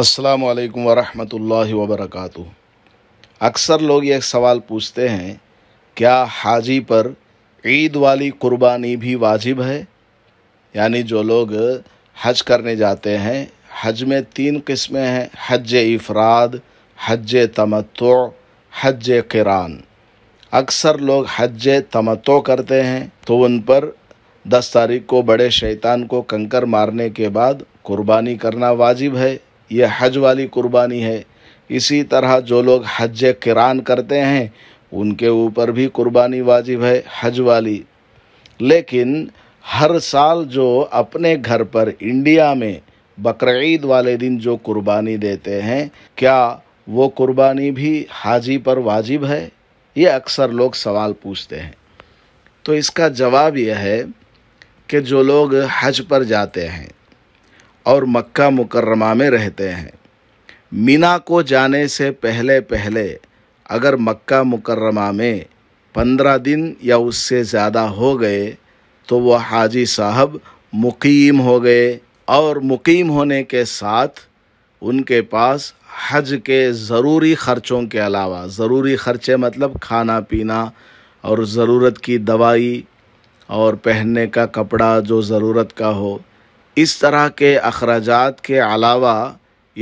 अस्सलाम वालेकुम वरहमतुल्लाहि वबरकatuह अक्सर लोग ये सवाल पूछते हैं क्या हाजी पर ईद वाली कुर्बानी भी वाजिब है यानी जो लोग हज करने जाते हैं हज में तीन किस्में हैं हज इफ़राद हज तमतो हज किरान अक्सर लोग हज तमतो करते हैं तो उन पर दस तारीख को बड़े शैतान को कंकर मारने के बाद कुर्बानी करना वाजिब है ये हज वाली कुर्बानी है इसी तरह जो लोग हज किरान करते हैं उनके ऊपर भी कुर्बानी वाजिब है हज वाली लेकिन हर साल जो अपने घर पर इंडिया में बकर वाले दिन जो कुर्बानी देते हैं क्या वो कुर्बानी भी हाजी पर वाजिब है ये अक्सर लोग सवाल पूछते हैं तो इसका जवाब यह है कि जो लोग हज पर जाते हैं और मक्का मुकर्रमा में रहते हैं मीना को जाने से पहले पहले अगर मक्का मुकर्रमा में पंद्रह दिन या उससे ज़्यादा हो गए तो वह हाजी साहब मुकीम हो गए और मुकीम होने के साथ उनके पास हज के ज़रूरी ख़र्चों के अलावा ज़रूरी ख़र्चे मतलब खाना पीना और ज़रूरत की दवाई और पहनने का कपड़ा जो ज़रूरत का हो इस तरह के अखराज के अलावा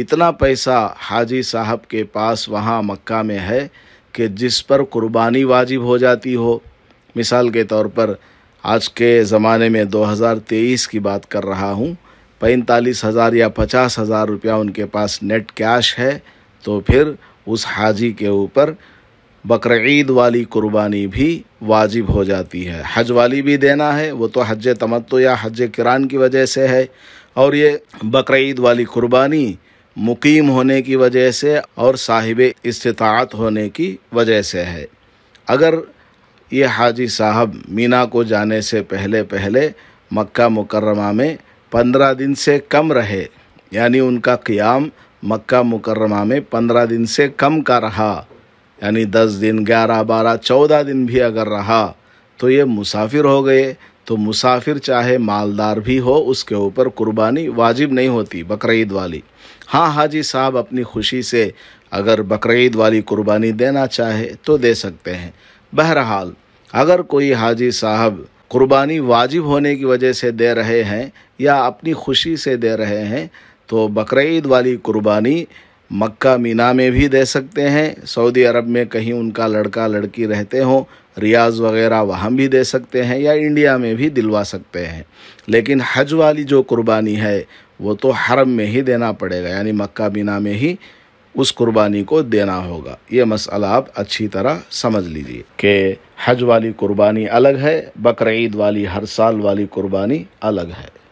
इतना पैसा हाजी साहब के पास वहाँ मक्का में है कि जिस पर कुर्बानी वाजिब हो जाती हो मिसाल के तौर पर आज के ज़माने में 2023 की बात कर रहा हूँ पैंतालीस हज़ार या पचास हज़ार रुपया उनके पास नेट कैश है तो फिर उस हाजी के ऊपर बकर वाली कुर्बानी भी वाजिब हो जाती है हज वाली भी देना है वो तो हज तमत्तो या हज किरान की वजह से है और ये बकर वाली कुर्बानी मुकीम होने की वजह से और साहिब इस्तात होने की वजह से है अगर ये हाजी साहब मीना को जाने से पहले पहले मक्का मुकरमा में पंद्रह दिन से कम रहे यानी उनका क़्याम मक्का मुकरमा में पंद्रह दिन से कम का रहा यानी दस दिन ग्यारह बारह चौदह दिन भी अगर रहा तो ये मुसाफिर हो गए तो मुसाफिर चाहे मालदार भी हो उसके ऊपर कुर्बानी वाजिब नहीं होती बकरीद वाली हाँ हाजी साहब अपनी खुशी से अगर बकरीद वाली कुर्बानी देना चाहे तो दे सकते हैं बहरहाल अगर कोई हाजी साहब कुर्बानी वाजिब होने की वजह से दे रहे हैं या अपनी खुशी से दे रहे हैं तो बकरीद वाली कुर्बानी मक्का मीना में भी दे सकते हैं सऊदी अरब में कहीं उनका लड़का लड़की रहते हों रियाज वगैरह वहाँ भी दे सकते हैं या इंडिया में भी दिलवा सकते हैं लेकिन हज वाली जो कुर्बानी है वो तो हरम में ही देना पड़ेगा यानी मक्का मीना में ही उस कुर्बानी को देना होगा ये मसला आप अच्छी तरह समझ लीजिए कि हज वाली कुर्बानी अलग है बकर वाली हर साल वाली कुर्बानी अलग है